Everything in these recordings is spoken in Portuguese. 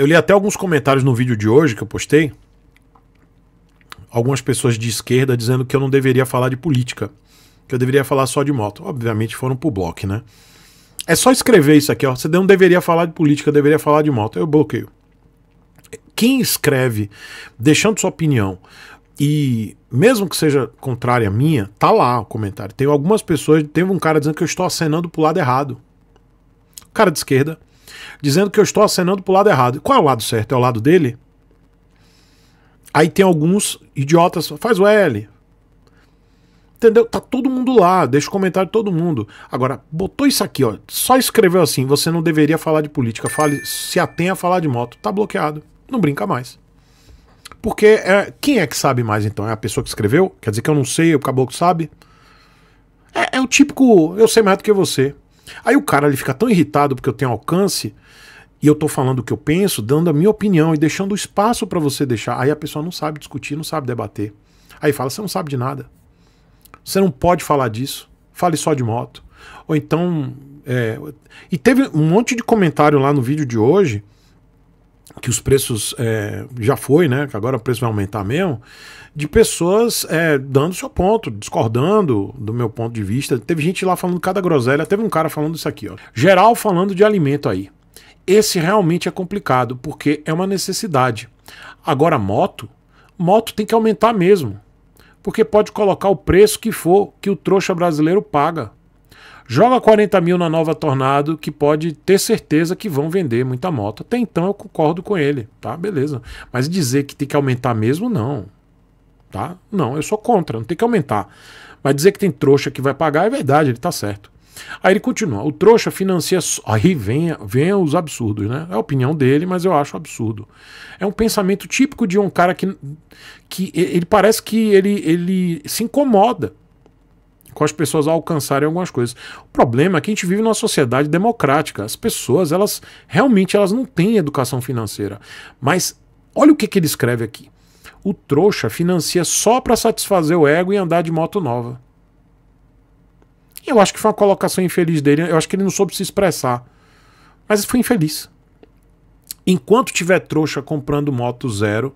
Eu li até alguns comentários no vídeo de hoje que eu postei. Algumas pessoas de esquerda dizendo que eu não deveria falar de política, que eu deveria falar só de moto. Obviamente foram pro bloco, né? É só escrever isso aqui, ó. Você não deveria falar de política, deveria falar de moto. Eu bloqueio. Quem escreve deixando sua opinião e mesmo que seja contrária à minha, tá lá o comentário. Tem algumas pessoas, teve um cara dizendo que eu estou acenando pro lado errado. cara de esquerda dizendo que eu estou acenando para o lado errado. Qual é o lado certo? É o lado dele? Aí tem alguns idiotas, faz o L. Entendeu? Tá todo mundo lá, deixa o comentário de todo mundo. Agora, botou isso aqui, ó. Só escreveu assim, você não deveria falar de política, fale, se atenha a falar de moto. Tá bloqueado. Não brinca mais. Porque é, quem é que sabe mais então? É a pessoa que escreveu? Quer dizer que eu não sei, o caboclo sabe? É, é, o típico eu sei mais do que você. Aí o cara ele fica tão irritado porque eu tenho alcance e eu tô falando o que eu penso, dando a minha opinião e deixando espaço para você deixar. Aí a pessoa não sabe discutir, não sabe debater. Aí fala: você não sabe de nada. Você não pode falar disso. Fale só de moto. Ou então. É... E teve um monte de comentário lá no vídeo de hoje que os preços é, já foi, né? Que agora o preço vai aumentar mesmo, de pessoas é, dando seu ponto, discordando do meu ponto de vista. Teve gente lá falando cada groselha, teve um cara falando isso aqui, ó. Geral falando de alimento aí. Esse realmente é complicado, porque é uma necessidade. Agora, moto, moto tem que aumentar mesmo. Porque pode colocar o preço que for que o trouxa brasileiro paga. Joga 40 mil na nova Tornado, que pode ter certeza que vão vender muita moto. Até então eu concordo com ele, tá? Beleza. Mas dizer que tem que aumentar mesmo, não. Tá? Não, eu sou contra, não tem que aumentar. Mas dizer que tem trouxa que vai pagar é verdade, ele tá certo. Aí ele continua: o trouxa financia. Aí vem, vem os absurdos, né? É a opinião dele, mas eu acho absurdo. É um pensamento típico de um cara que, que ele parece que ele, ele se incomoda com as pessoas alcançarem algumas coisas. O problema é que a gente vive numa sociedade democrática. As pessoas, elas realmente elas não têm educação financeira. Mas olha o que, que ele escreve aqui. O trouxa financia só para satisfazer o ego e andar de moto nova. Eu acho que foi uma colocação infeliz dele. Eu acho que ele não soube se expressar. Mas foi infeliz. Enquanto tiver trouxa comprando moto zero,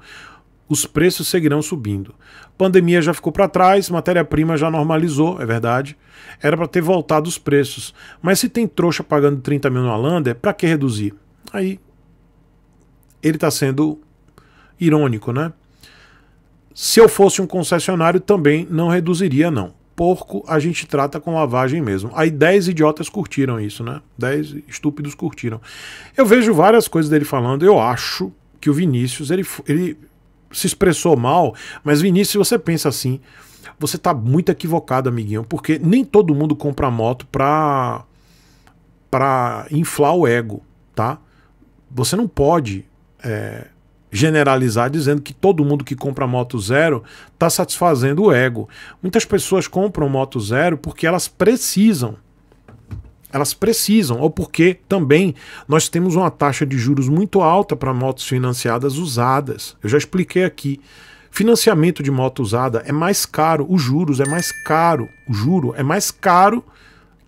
os preços seguirão subindo. Pandemia já ficou para trás, matéria-prima já normalizou, é verdade. Era para ter voltado os preços. Mas se tem trouxa pagando 30 mil no Lander, para que reduzir? Aí ele está sendo irônico, né? Se eu fosse um concessionário, também não reduziria, não. Porco a gente trata com lavagem mesmo. Aí 10 idiotas curtiram isso, né? 10 estúpidos curtiram. Eu vejo várias coisas dele falando. Eu acho que o Vinícius, ele, ele se expressou mal, mas Vinícius, se você pensa assim, você tá muito equivocado, amiguinho, porque nem todo mundo compra moto para para inflar o ego, tá? Você não pode é, generalizar dizendo que todo mundo que compra moto zero tá satisfazendo o ego. Muitas pessoas compram moto zero porque elas precisam elas precisam, ou porque também nós temos uma taxa de juros muito alta para motos financiadas usadas. Eu já expliquei aqui. Financiamento de moto usada é mais caro, os juros é mais caro, o juro é mais caro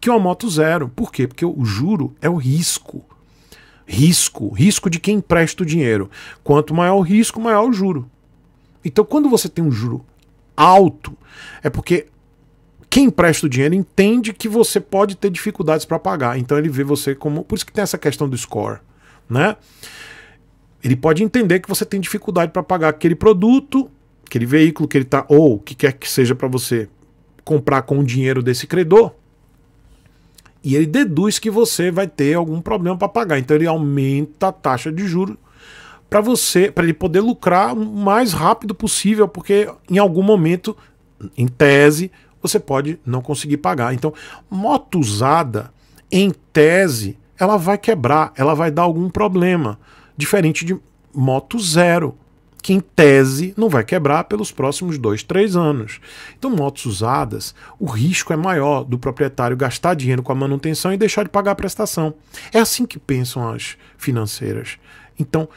que uma moto zero. Por quê? Porque o juro é o risco. Risco, risco de quem empresta o dinheiro. Quanto maior o risco, maior o juro. Então, quando você tem um juro alto, é porque quem empresta o dinheiro entende que você pode ter dificuldades para pagar. Então ele vê você como. Por isso que tem essa questão do score, né? Ele pode entender que você tem dificuldade para pagar aquele produto, aquele veículo que ele está, ou o que quer que seja para você comprar com o dinheiro desse credor. E ele deduz que você vai ter algum problema para pagar. Então ele aumenta a taxa de juros para você, para ele poder lucrar o mais rápido possível, porque em algum momento, em tese, você pode não conseguir pagar. Então, moto usada, em tese, ela vai quebrar, ela vai dar algum problema. Diferente de moto zero, que em tese não vai quebrar pelos próximos dois, três anos. Então, motos usadas, o risco é maior do proprietário gastar dinheiro com a manutenção e deixar de pagar a prestação. É assim que pensam as financeiras. Então,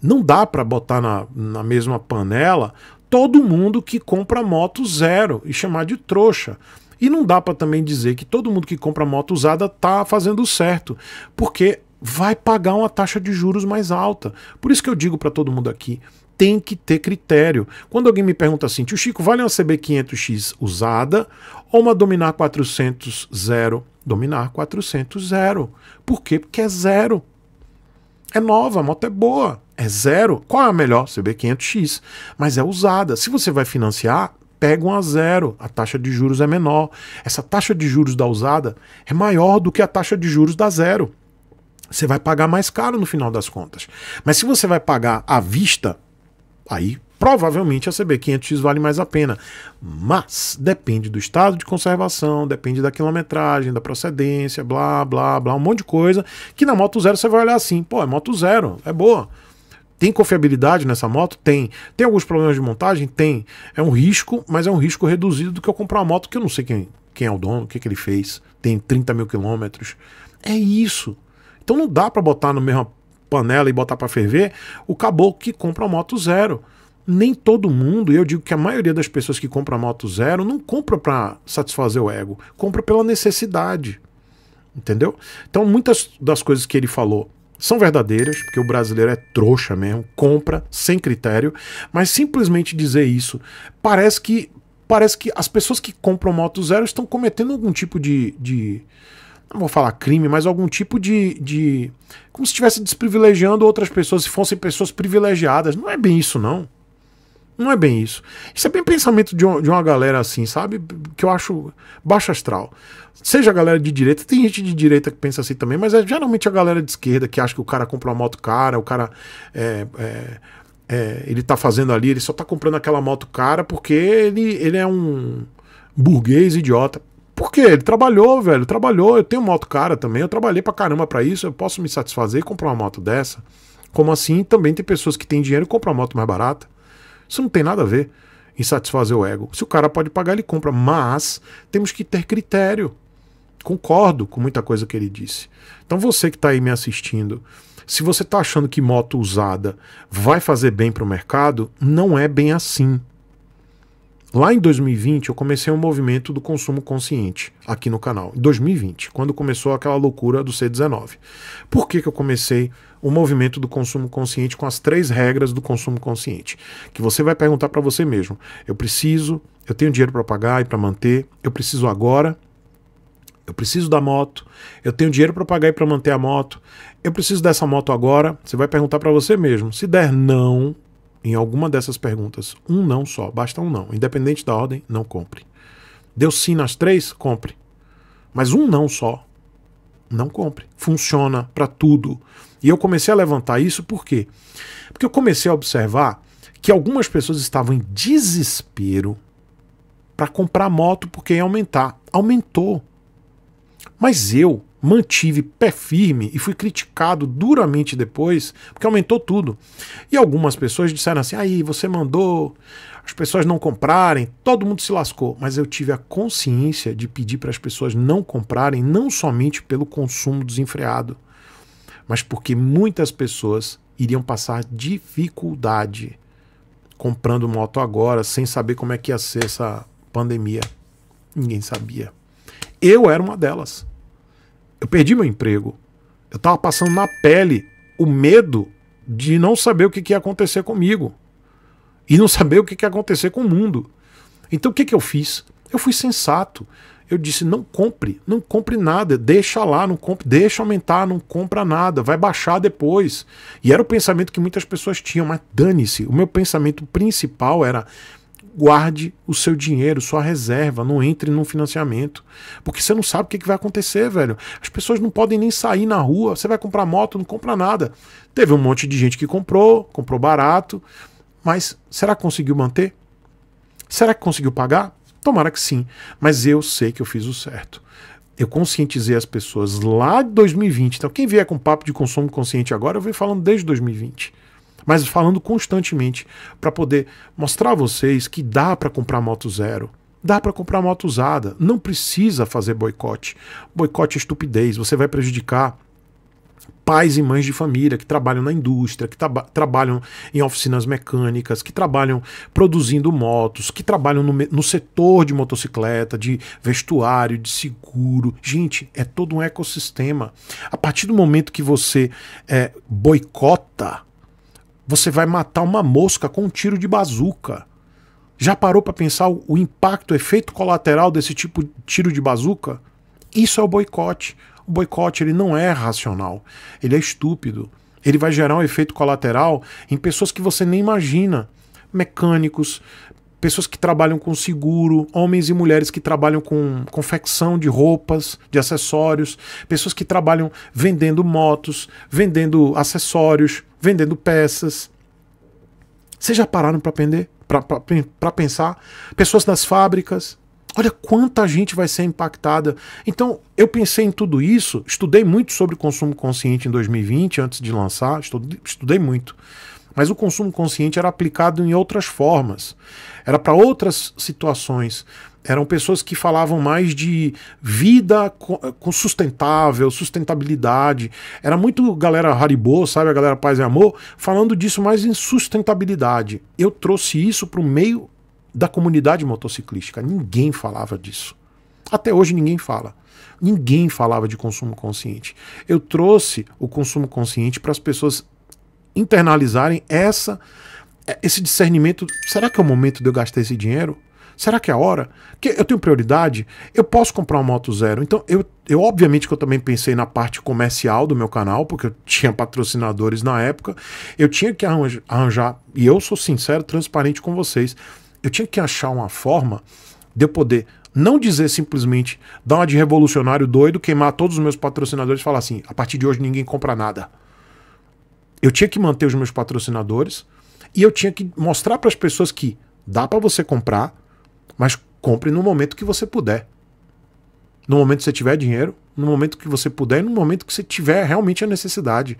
não dá para botar na, na mesma panela todo mundo que compra moto zero e chamar de trouxa. E não dá para também dizer que todo mundo que compra moto usada tá fazendo certo, porque vai pagar uma taxa de juros mais alta. Por isso que eu digo para todo mundo aqui, tem que ter critério. Quando alguém me pergunta assim, tio Chico, vale uma CB500X usada ou uma Dominar 400 zero? Dominar 400 zero. Por quê? Porque é zero. É nova, a moto é boa, é zero. Qual é a melhor? CB500X. Mas é usada. Se você vai financiar, pega a zero. A taxa de juros é menor. Essa taxa de juros da usada é maior do que a taxa de juros da zero. Você vai pagar mais caro no final das contas. Mas se você vai pagar à vista, aí provavelmente a CB500X vale mais a pena. Mas depende do estado de conservação, depende da quilometragem, da procedência, blá, blá, blá, um monte de coisa. Que na Moto Zero você vai olhar assim: pô, é Moto Zero, é boa. Tem confiabilidade nessa moto? Tem. Tem alguns problemas de montagem? Tem. É um risco, mas é um risco reduzido do que eu comprar uma moto que eu não sei quem, quem é o dono, o que, que ele fez, tem 30 mil quilômetros. É isso. Então não dá para botar na mesma panela e botar para ferver o caboclo que compra uma moto zero nem todo mundo, e eu digo que a maioria das pessoas que compra moto zero não compra para satisfazer o ego, compra pela necessidade. Entendeu? Então, muitas das coisas que ele falou são verdadeiras, porque o brasileiro é trouxa mesmo, compra sem critério, mas simplesmente dizer isso parece que parece que as pessoas que compram moto zero estão cometendo algum tipo de, de não vou falar crime, mas algum tipo de, de como se estivesse desprivilegiando outras pessoas, se fossem pessoas privilegiadas. Não é bem isso não. Não é bem isso. Isso é bem pensamento de, um, de uma galera assim, sabe? Que eu acho baixo astral. Seja a galera de direita, tem gente de direita que pensa assim também, mas é geralmente a galera de esquerda que acha que o cara compra uma moto cara, o cara. É, é, é, ele tá fazendo ali, ele só tá comprando aquela moto cara porque ele, ele é um burguês idiota. Por quê? Ele trabalhou, velho, trabalhou. Eu tenho moto cara também, eu trabalhei pra caramba pra isso, eu posso me satisfazer e comprar uma moto dessa. Como assim? Também tem pessoas que têm dinheiro e compram uma moto mais barata. Isso não tem nada a ver em satisfazer o ego. Se o cara pode pagar, ele compra. Mas temos que ter critério. Concordo com muita coisa que ele disse. Então você que está aí me assistindo, se você está achando que moto usada vai fazer bem para o mercado, não é bem assim. Lá em 2020, eu comecei um movimento do consumo consciente aqui no canal. Em 2020, quando começou aquela loucura do C19. Por que, que eu comecei o movimento do consumo consciente com as três regras do consumo consciente? Que você vai perguntar para você mesmo: eu preciso, eu tenho dinheiro para pagar e para manter, eu preciso agora, eu preciso da moto, eu tenho dinheiro para pagar e para manter a moto, eu preciso dessa moto agora. Você vai perguntar para você mesmo. Se der não, em alguma dessas perguntas um não só, basta um não. Independente da ordem, não compre. Deu sim nas três, compre. Mas um não só, não compre. Funciona para tudo. E eu comecei a levantar isso por quê? Porque eu comecei a observar que algumas pessoas estavam em desespero para comprar moto porque ia aumentar. Aumentou. Mas eu mantive pé firme e fui criticado duramente depois, porque aumentou tudo. E algumas pessoas disseram assim: aí você mandou as pessoas não comprarem, todo mundo se lascou. Mas eu tive a consciência de pedir para as pessoas não comprarem, não somente pelo consumo desenfreado, mas porque muitas pessoas iriam passar dificuldade comprando moto agora, sem saber como é que ia ser essa pandemia. Ninguém sabia. Eu era uma delas. Eu perdi meu emprego. Eu estava passando na pele o medo de não saber o que, que ia acontecer comigo. E não saber o que, que ia acontecer com o mundo. Então o que, que eu fiz? Eu fui sensato. Eu disse: não compre, não compre nada, deixa lá, não compre, deixa aumentar, não compra nada, vai baixar depois. E era o pensamento que muitas pessoas tinham, mas dane-se. O meu pensamento principal era: guarde o seu dinheiro, sua reserva, não entre num financiamento. Porque você não sabe o que, vai acontecer, velho. As pessoas não podem nem sair na rua. Você vai comprar moto, não compra nada. Teve um monte de gente que comprou, comprou barato. Mas será que conseguiu manter? Será que conseguiu pagar? Tomara que sim. Mas eu sei que eu fiz o certo. Eu conscientizei as pessoas lá de 2020. Então, quem vier com papo de consumo consciente agora, eu venho falando desde 2020 mas falando constantemente para poder mostrar a vocês que dá para comprar moto zero. Dá para comprar moto usada, não precisa fazer boicote. Boicote é estupidez, você vai prejudicar pais e mães de família que trabalham na indústria, que trabalham em oficinas mecânicas, que trabalham produzindo motos, que trabalham no, no, setor de motocicleta, de vestuário, de seguro. Gente, é todo um ecossistema. A partir do momento que você é, boicota, você vai matar uma mosca com um tiro de bazuca. Já parou para pensar o impacto, o efeito colateral desse tipo de tiro de bazuca? Isso é o boicote. O boicote ele não é racional, ele é estúpido. Ele vai gerar um efeito colateral em pessoas que você nem imagina mecânicos, pessoas que trabalham com seguro, homens e mulheres que trabalham com confecção de roupas, de acessórios, pessoas que trabalham vendendo motos, vendendo acessórios, vendendo peças. Vocês já pararam para aprender? Para pensar? Pessoas nas fábricas. Olha quanta gente vai ser impactada. Então, eu pensei em tudo isso, estudei muito sobre consumo consciente em 2020, antes de lançar, estudei muito. Mas o consumo consciente era aplicado em outras formas, era para outras situações. Eram pessoas que falavam mais de vida eh, sustentável, sustentabilidade. Era muito galera Haribo, sabe? A galera Paz e Amor, falando disso mais em sustentabilidade. Eu trouxe isso para o meio da comunidade motociclística. Ninguém falava disso. Até hoje ninguém fala. Ninguém falava de consumo consciente. Eu trouxe o consumo consciente para as pessoas internalizarem essa é, esse discernimento, será que é o momento de eu gastar esse dinheiro? Será que é a hora? Que eu tenho prioridade? Eu posso comprar uma moto zero. Então, eu, eu obviamente que eu também pensei na parte comercial do meu canal, porque eu tinha patrocinadores na época. Eu tinha que arranjar, e eu sou sincero, transparente com vocês. Eu tinha que achar uma forma de eu poder não dizer simplesmente dar uma de revolucionário doido, queimar todos os meus patrocinadores e falar assim: a partir de hoje ninguém compra nada eu tinha que manter os meus patrocinadores e eu tinha que mostrar para as pessoas que dá para você comprar, mas compre no momento que você puder. No momento que você tiver dinheiro, no momento que você puder e no momento que você tiver realmente a necessidade.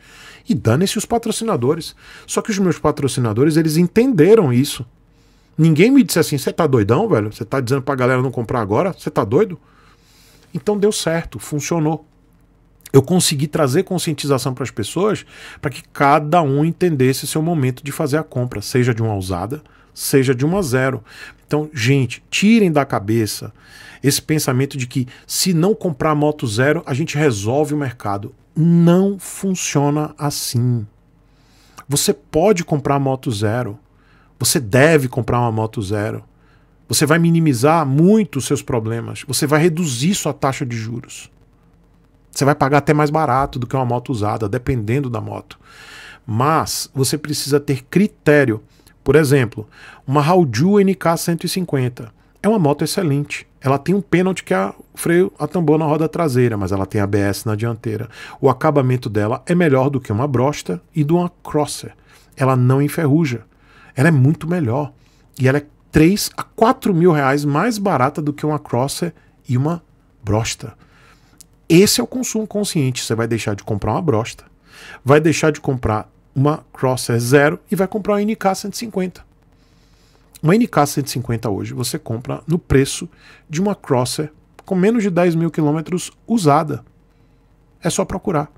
E dane-se os patrocinadores. Só que os meus patrocinadores, eles entenderam isso. Ninguém me disse assim: você tá doidão, velho? Você tá dizendo pra galera não comprar agora? Você tá doido? Então deu certo, funcionou. Eu consegui trazer conscientização para as pessoas para que cada um entendesse seu momento de fazer a compra, seja de uma ousada, seja de uma zero. Então, gente, tirem da cabeça esse pensamento de que se não comprar moto zero, a gente resolve o mercado. Não funciona assim. Você pode comprar moto zero. Você deve comprar uma moto zero. Você vai minimizar muito os seus problemas. Você vai reduzir sua taxa de juros. Você vai pagar até mais barato do que uma moto usada, dependendo da moto. Mas você precisa ter critério. Por exemplo, uma Hauju NK 150 é uma moto excelente. Ela tem um pênalti que é freio a tambor na roda traseira, mas ela tem ABS na dianteira. O acabamento dela é melhor do que uma Brosta e de uma Crosser. Ela não enferruja. Ela é muito melhor. E ela é 3 a 4 mil reais mais barata do que uma Crosser e uma Brosta. Esse é o consumo consciente. Você vai deixar de comprar uma brosta, vai deixar de comprar uma Crosser Zero e vai comprar uma NK 150. Uma NK 150 hoje você compra no preço de uma Crosser com menos de 10 mil quilômetros usada. É só procurar.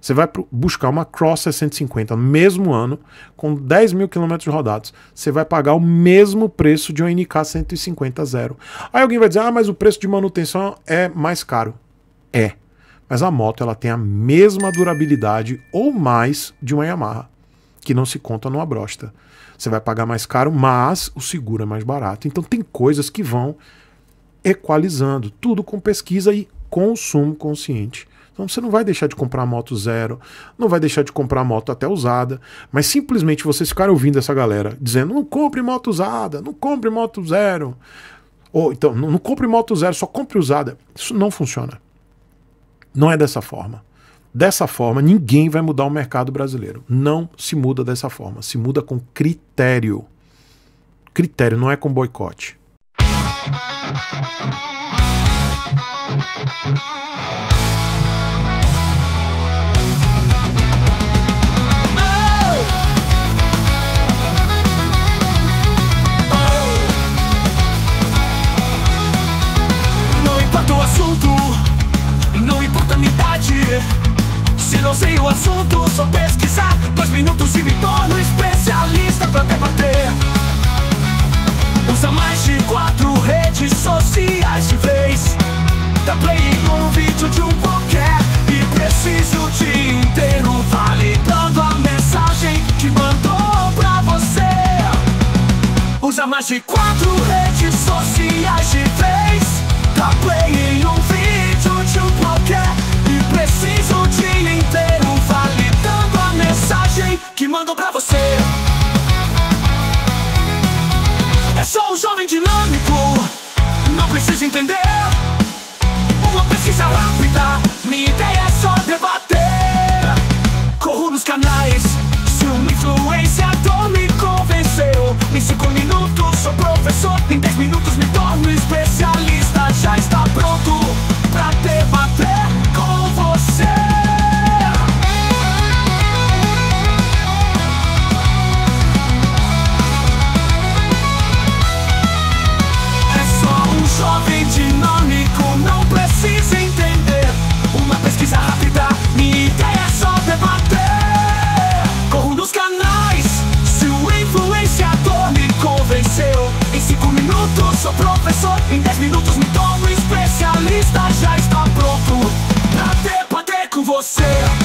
Você vai buscar uma Crosser 150 no mesmo ano, com 10 mil quilômetros rodados. Você vai pagar o mesmo preço de um NK 150 zero. Aí alguém vai dizer, ah, mas o preço de manutenção é mais caro. É, mas a moto ela tem a mesma durabilidade ou mais de uma Yamaha, que não se conta numa brosta. Você vai pagar mais caro, mas o seguro é mais barato. Então tem coisas que vão equalizando, tudo com pesquisa e consumo consciente. Então você não vai deixar de comprar moto zero, não vai deixar de comprar moto até usada, mas simplesmente vocês ficarem ouvindo essa galera dizendo: não compre moto usada, não compre moto zero. Ou então, não, não compre moto zero, só compre usada. Isso não funciona. Não é dessa forma. Dessa forma, ninguém vai mudar o mercado brasileiro. Não se muda dessa forma. Se muda com critério. Critério, não é com boicote. Não importa o assunto. Se não sei o assunto, só pesquisar Dois minutos e me torno especialista pra debater Usa mais de quatro redes sociais de vez Dá play em um vídeo de um qualquer E preciso o dia inteiro validando a mensagem que mandou pra você Usa mais de quatro redes sociais de vez Dá play em um vídeo de um qualquer Em 10 minutos me torno especialista Já está pronto pra debater com você